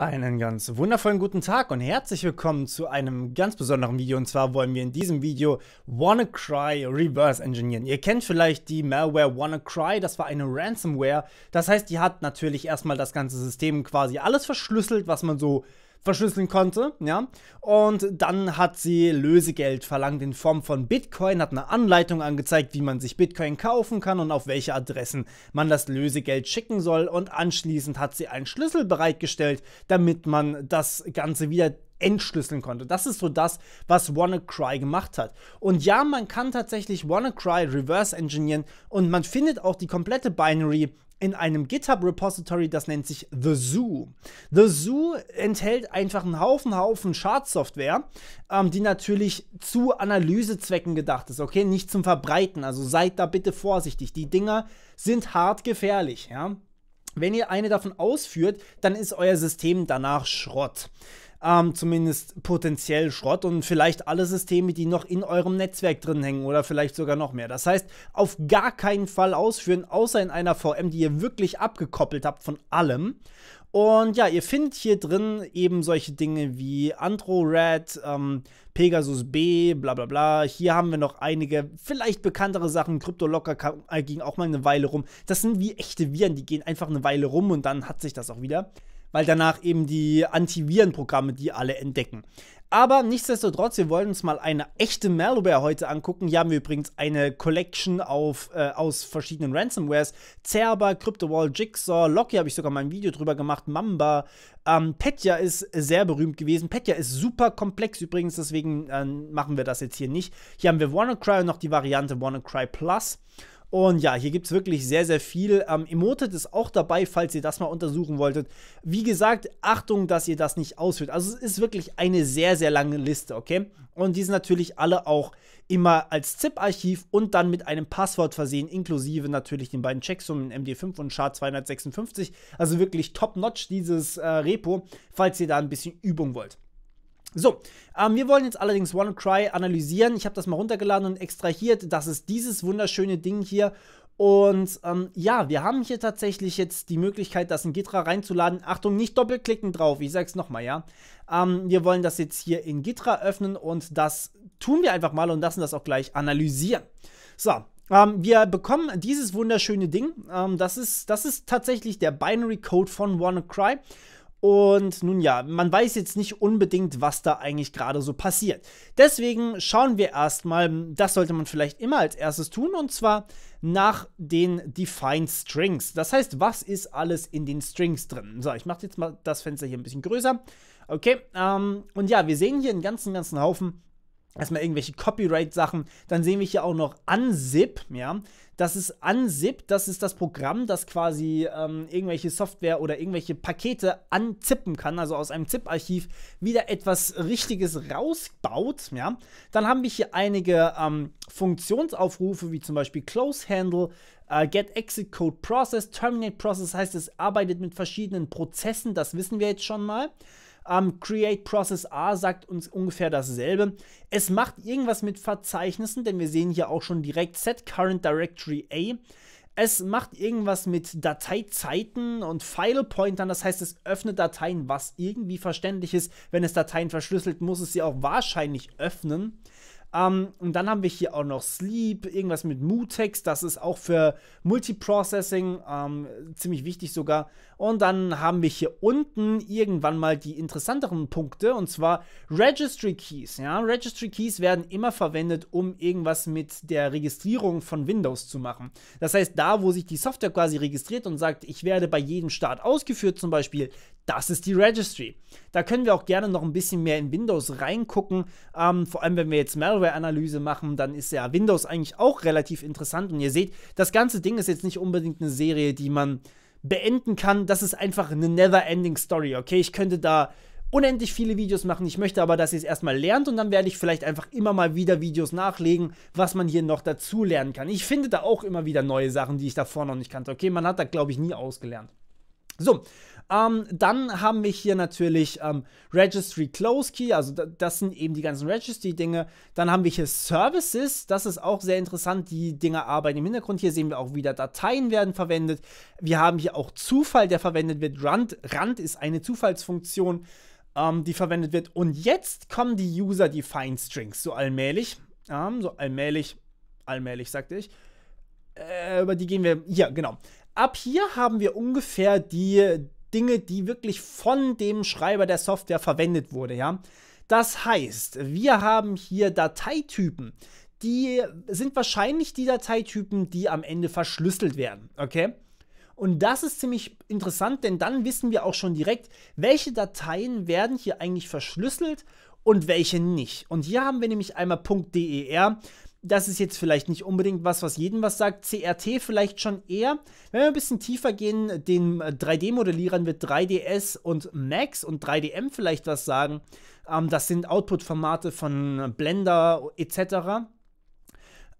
Einen ganz wundervollen guten Tag und herzlich willkommen zu einem ganz besonderen Video und zwar wollen wir in diesem Video WannaCry Reverse Engineeren. Ihr kennt vielleicht die Malware WannaCry, das war eine Ransomware. Das heißt, die hat natürlich erstmal das ganze System quasi alles verschlüsselt, was man so verschlüsseln konnte, ja. Und dann hat sie Lösegeld verlangt in Form von Bitcoin, hat eine Anleitung angezeigt, wie man sich Bitcoin kaufen kann und auf welche Adressen man das Lösegeld schicken soll. Und anschließend hat sie einen Schlüssel bereitgestellt, damit man das Ganze wieder entschlüsseln konnte. Das ist so das, was WannaCry gemacht hat. Und ja, man kann tatsächlich WannaCry reverse engineeren und man findet auch die komplette Binary in einem GitHub-Repository, das nennt sich The Zoo. The Zoo enthält einfach einen Haufen, Haufen Schadsoftware, ähm, die natürlich zu Analysezwecken gedacht ist, okay? Nicht zum Verbreiten, also seid da bitte vorsichtig. Die Dinger sind hart gefährlich, ja? Wenn ihr eine davon ausführt, dann ist euer System danach Schrott ähm, zumindest potenziell Schrott und vielleicht alle Systeme, die noch in eurem Netzwerk drin hängen oder vielleicht sogar noch mehr. Das heißt, auf gar keinen Fall ausführen, außer in einer VM, die ihr wirklich abgekoppelt habt von allem. Und ja, ihr findet hier drin eben solche Dinge wie AndroRed, ähm, Pegasus B, bla bla bla. Hier haben wir noch einige vielleicht bekanntere Sachen. CryptoLocker äh, ging auch mal eine Weile rum. Das sind wie echte Viren, die gehen einfach eine Weile rum und dann hat sich das auch wieder weil danach eben die Antivirenprogramme die alle entdecken. Aber nichtsdestotrotz, wir wollen uns mal eine echte Malware heute angucken. Hier haben wir übrigens eine Collection auf, äh, aus verschiedenen Ransomwares. Zerber, CryptoWall, Jigsaw, Loki habe ich sogar mal ein Video drüber gemacht, Mamba. Ähm, Petya ist sehr berühmt gewesen. Petya ist super komplex übrigens, deswegen äh, machen wir das jetzt hier nicht. Hier haben wir WannaCry und noch die Variante WannaCry Plus. Und ja, hier gibt es wirklich sehr, sehr viel. Ähm, Emotet ist auch dabei, falls ihr das mal untersuchen wolltet. Wie gesagt, Achtung, dass ihr das nicht ausführt. Also es ist wirklich eine sehr, sehr lange Liste, okay? Und die sind natürlich alle auch immer als ZIP-Archiv und dann mit einem Passwort versehen, inklusive natürlich den beiden Checksummen MD5 und SHA-256. Also wirklich top-notch dieses äh, Repo, falls ihr da ein bisschen Übung wollt. So, ähm, wir wollen jetzt allerdings WannaCry analysieren. Ich habe das mal runtergeladen und extrahiert. Das ist dieses wunderschöne Ding hier. Und ähm, ja, wir haben hier tatsächlich jetzt die Möglichkeit, das in Gitra reinzuladen. Achtung, nicht doppelklicken drauf, ich sag's nochmal, ja. Ähm, wir wollen das jetzt hier in Gitra öffnen und das tun wir einfach mal und lassen das auch gleich analysieren. So, ähm, wir bekommen dieses wunderschöne Ding. Ähm, das, ist, das ist tatsächlich der Binary Code von WannaCry. Und nun ja, man weiß jetzt nicht unbedingt, was da eigentlich gerade so passiert. Deswegen schauen wir erstmal, das sollte man vielleicht immer als erstes tun, und zwar nach den Defined Strings. Das heißt, was ist alles in den Strings drin? So, ich mache jetzt mal das Fenster hier ein bisschen größer. Okay, ähm, und ja, wir sehen hier einen ganzen, ganzen Haufen erstmal irgendwelche Copyright-Sachen. Dann sehen wir hier auch noch Unzip, ja. Das ist Unzip, das ist das Programm, das quasi ähm, irgendwelche Software oder irgendwelche Pakete anzippen kann, also aus einem ZIP-Archiv wieder etwas Richtiges rausbaut, ja. Dann haben wir hier einige ähm, Funktionsaufrufe, wie zum Beispiel Close Handle, äh, Get Exit Code Process, Terminate Process, heißt es arbeitet mit verschiedenen Prozessen, das wissen wir jetzt schon mal. Ähm, Create Process A sagt uns ungefähr dasselbe. Es macht irgendwas mit Verzeichnissen, denn wir sehen hier auch schon direkt Set Current Directory A. Es macht irgendwas mit Dateizeiten und File-Pointern, das heißt, es öffnet Dateien, was irgendwie verständlich ist. Wenn es Dateien verschlüsselt, muss es sie auch wahrscheinlich öffnen. Ähm, und dann haben wir hier auch noch Sleep, irgendwas mit Mutex, das ist auch für Multiprocessing ähm, ziemlich wichtig sogar. Und dann haben wir hier unten irgendwann mal die interessanteren Punkte und zwar Registry Keys. Ja, Registry Keys werden immer verwendet, um irgendwas mit der Registrierung von Windows zu machen. Das heißt, da, wo sich die Software quasi registriert und sagt, ich werde bei jedem Start ausgeführt, zum Beispiel, das ist die Registry. Da können wir auch gerne noch ein bisschen mehr in Windows reingucken. Ähm, vor allem, wenn wir jetzt Malware-Analyse machen, dann ist ja Windows eigentlich auch relativ interessant. Und ihr seht, das ganze Ding ist jetzt nicht unbedingt eine Serie, die man beenden kann. Das ist einfach eine never-ending Story, okay? Ich könnte da unendlich viele Videos machen. Ich möchte aber, dass ihr es erstmal lernt und dann werde ich vielleicht einfach immer mal wieder Videos nachlegen, was man hier noch dazu lernen kann. Ich finde da auch immer wieder neue Sachen, die ich davor noch nicht kannte. Okay, man hat da, glaube ich, nie ausgelernt. So, ähm, dann haben wir hier natürlich ähm, Registry Close Key, also das sind eben die ganzen Registry-Dinge. Dann haben wir hier Services, das ist auch sehr interessant, die Dinge arbeiten im Hintergrund. Hier sehen wir auch wieder Dateien werden verwendet. Wir haben hier auch Zufall, der verwendet wird. Rand, Rand ist eine Zufallsfunktion, ähm, die verwendet wird. Und jetzt kommen die User-Defined Strings, so allmählich. Ähm, so allmählich, allmählich sagte ich. Äh, über die gehen wir, ja genau. Ab hier haben wir ungefähr die Dinge, die wirklich von dem Schreiber der Software verwendet wurde, ja. Das heißt, wir haben hier Dateitypen, die sind wahrscheinlich die Dateitypen, die am Ende verschlüsselt werden, okay? Und das ist ziemlich interessant, denn dann wissen wir auch schon direkt, welche Dateien werden hier eigentlich verschlüsselt und welche nicht. Und hier haben wir nämlich einmal .der, das ist jetzt vielleicht nicht unbedingt was, was jedem was sagt. CRT vielleicht schon eher. Wenn wir ein bisschen tiefer gehen, den 3D-Modellierern äh, wird 3DS und Max und 3DM vielleicht was sagen. Ähm, das sind Output-Formate von Blender etc.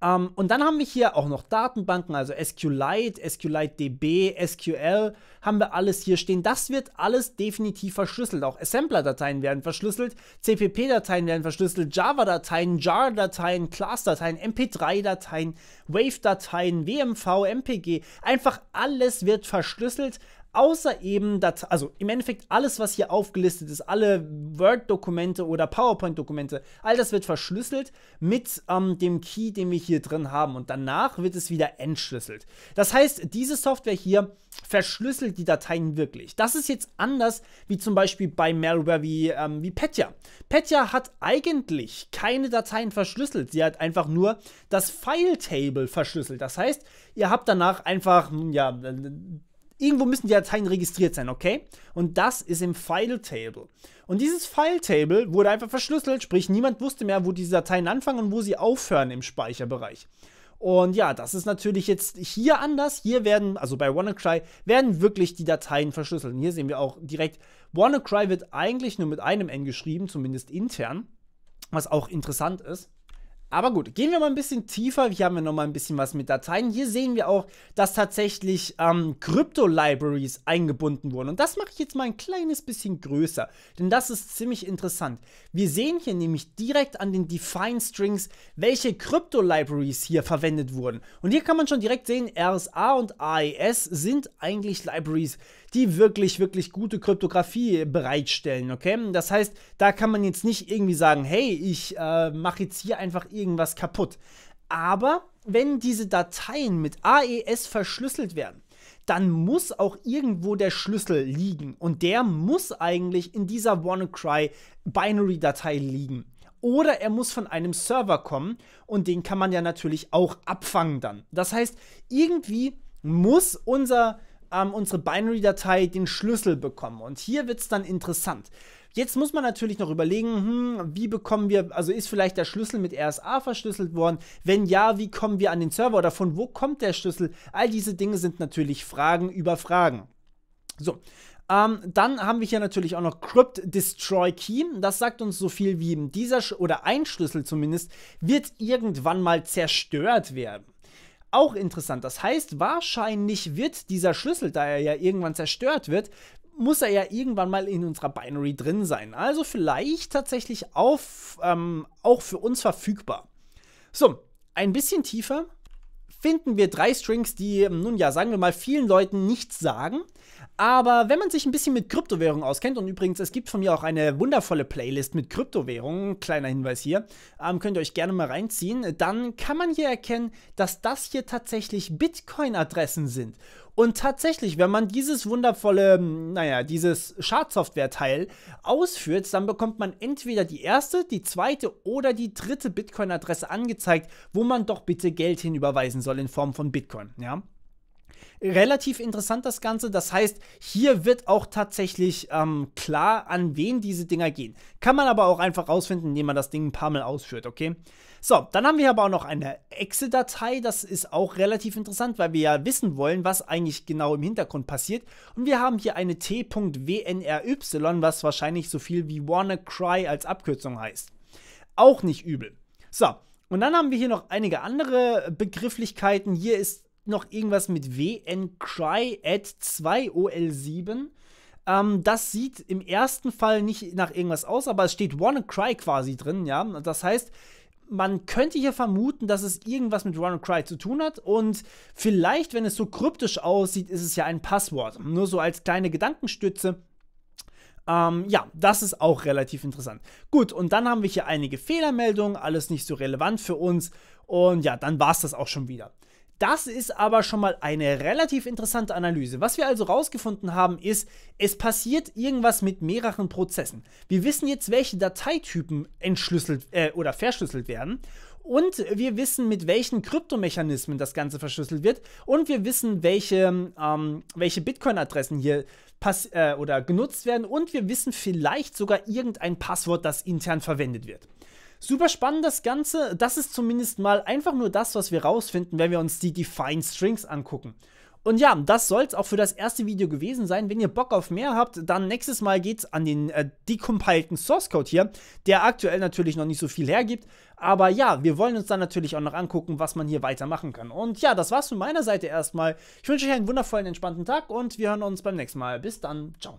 Um, ähm, und dann haben wir hier auch noch Datenbanken, also SQLite, SQLite DB, SQL, haben wir alles hier stehen. Das wird alles definitiv verschlüsselt. Auch Assembler-Dateien werden verschlüsselt, CPP-Dateien werden verschlüsselt, Java-Dateien, JAR-Dateien, Class-Dateien, MP3-Dateien, Wave-Dateien, WMV, MPG. Einfach alles wird verschlüsselt, Außer eben, dat also im Endeffekt alles, was hier aufgelistet ist, alle Word-Dokumente oder PowerPoint-Dokumente, all das wird verschlüsselt mit ähm, dem Key, den wir hier drin haben. Und danach wird es wieder entschlüsselt. Das heißt, diese Software hier verschlüsselt die Dateien wirklich. Das ist jetzt anders wie zum Beispiel bei Malware wie, ähm, wie Petya. Petya hat eigentlich keine Dateien verschlüsselt. Sie hat einfach nur das File-Table verschlüsselt. Das heißt, ihr habt danach einfach, hm, ja, irgendwo müssen die Dateien registriert sein, okay? Und das ist im File-Table. Und dieses File-Table wurde einfach verschlüsselt, sprich niemand wusste mehr, wo diese Dateien anfangen und wo sie aufhören im Speicherbereich. Und ja, das ist natürlich jetzt hier anders. Hier werden, also bei WannaCry, werden wirklich die Dateien verschlüsselt. Und hier sehen wir auch direkt, WannaCry wird eigentlich nur mit einem N geschrieben, zumindest intern, was auch interessant ist. Aber gut, gehen wir mal ein bisschen tiefer. Hier haben wir nochmal ein bisschen was mit Dateien. Hier sehen wir auch, dass tatsächlich ähm, krypto Crypto-Libraries eingebunden wurden. Und das mache ich jetzt mal ein kleines bisschen größer, denn das ist ziemlich interessant. Wir sehen hier nämlich direkt an den Define Strings, welche krypto libraries hier verwendet wurden. Und hier kann man schon direkt sehen, RSA und AES sind eigentlich Libraries, die wirklich, wirklich gute Kryptographie bereitstellen, okay? Das heißt, da kann man jetzt nicht irgendwie sagen, hey, ich äh, mache jetzt hier einfach irgendwas kaputt. Aber wenn diese Dateien mit AES verschlüsselt werden, dann muss auch irgendwo der Schlüssel liegen. Und der muss eigentlich in dieser WannaCry Binary-Datei liegen. Oder er muss von einem Server kommen und den kann man ja natürlich auch abfangen dann. Das heißt, irgendwie muss unser ähm, unsere Binary-Datei den Schlüssel bekommen. Und hier wird es dann interessant. Jetzt muss man natürlich noch überlegen, hm, wie bekommen wir, also ist vielleicht der Schlüssel mit RSA verschlüsselt worden? Wenn ja, wie kommen wir an den Server oder von wo kommt der Schlüssel? All diese Dinge sind natürlich Fragen über Fragen. So, ähm, dann haben wir hier natürlich auch noch Crypt Destroy Key. Das sagt uns so viel wie dieser Sch oder ein Schlüssel zumindest wird irgendwann mal zerstört werden. Auch interessant. Das heißt, wahrscheinlich wird dieser Schlüssel, da er ja irgendwann zerstört wird, muss er ja irgendwann mal in unserer Binary drin sein. Also vielleicht tatsächlich auf, ähm, auch für uns verfügbar. So, ein bisschen tiefer finden wir drei Strings, die, ähm, nun ja, sagen wir mal, vielen Leuten nichts sagen. Aber wenn man sich ein bisschen mit Kryptowährungen auskennt, und übrigens, es gibt von mir auch eine wundervolle Playlist mit Kryptowährungen, kleiner Hinweis hier, ähm, könnt ihr euch gerne mal reinziehen, dann kann man hier erkennen, dass das hier tatsächlich Bitcoin-Adressen sind. Und tatsächlich, wenn man dieses wundervolle, hm, naja, dieses Schadsoftware-Teil ausführt, dann bekommt man entweder die erste, die zweite oder die dritte Bitcoin-Adresse angezeigt, wo man doch bitte Geld hinüberweisen soll in Form von Bitcoin, ja relativ interessant das Ganze. Das heißt, hier wird auch tatsächlich ähm, klar, an wen diese Dinger gehen. Kann man aber auch einfach rausfinden, indem man das Ding ein paar Mal ausführt, okay? So, dann haben wir aber auch noch eine Excel-Datei. Das ist auch relativ interessant, weil wir ja wissen wollen, was eigentlich genau im Hintergrund passiert. Und wir haben hier eine t.wnry, was wahrscheinlich so viel wie WannaCry als Abkürzung heißt. Auch nicht übel. So, und dann haben wir hier noch einige andere Begrifflichkeiten. Hier ist noch irgendwas mit wn at 2OL7. Ähm, das sieht im ersten Fall nicht nach irgendwas aus, aber es steht WannaCry quasi drin, ja. Das heißt, man könnte hier vermuten, dass es irgendwas mit WannaCry zu tun hat und vielleicht, wenn es so kryptisch aussieht, ist es ja ein Passwort. Nur so als kleine Gedankenstütze. Ähm, ja, das ist auch relativ interessant. Gut, und dann haben wir hier einige Fehlermeldungen, alles nicht so relevant für uns. Und ja, dann war es das auch schon wieder. Das ist aber schon mal eine relativ interessante Analyse. Was wir also rausgefunden haben, ist, es passiert irgendwas mit mehreren Prozessen. Wir wissen jetzt, welche Dateitypen entschlüsselt äh, oder verschlüsselt werden. Und wir wissen, mit welchen Kryptomechanismen das Ganze verschlüsselt wird. Und wir wissen, welche, ähm, welche Bitcoin-Adressen hier äh, oder genutzt werden. Und wir wissen vielleicht sogar irgendein Passwort, das intern verwendet wird. Super spannend das Ganze. Das ist zumindest mal einfach nur das, was wir rausfinden, wenn wir uns die Defined Strings angucken. Und ja, das soll es auch für das erste Video gewesen sein. Wenn ihr Bock auf mehr habt, dann nächstes Mal geht's an den äh, decompilten Source Code hier, der aktuell natürlich noch nicht so viel hergibt. Aber ja, wir wollen uns dann natürlich auch noch angucken, was man hier weitermachen kann. Und ja, das war's von meiner Seite erstmal. Ich wünsche euch einen wundervollen, entspannten Tag und wir hören uns beim nächsten Mal. Bis dann. Ciao.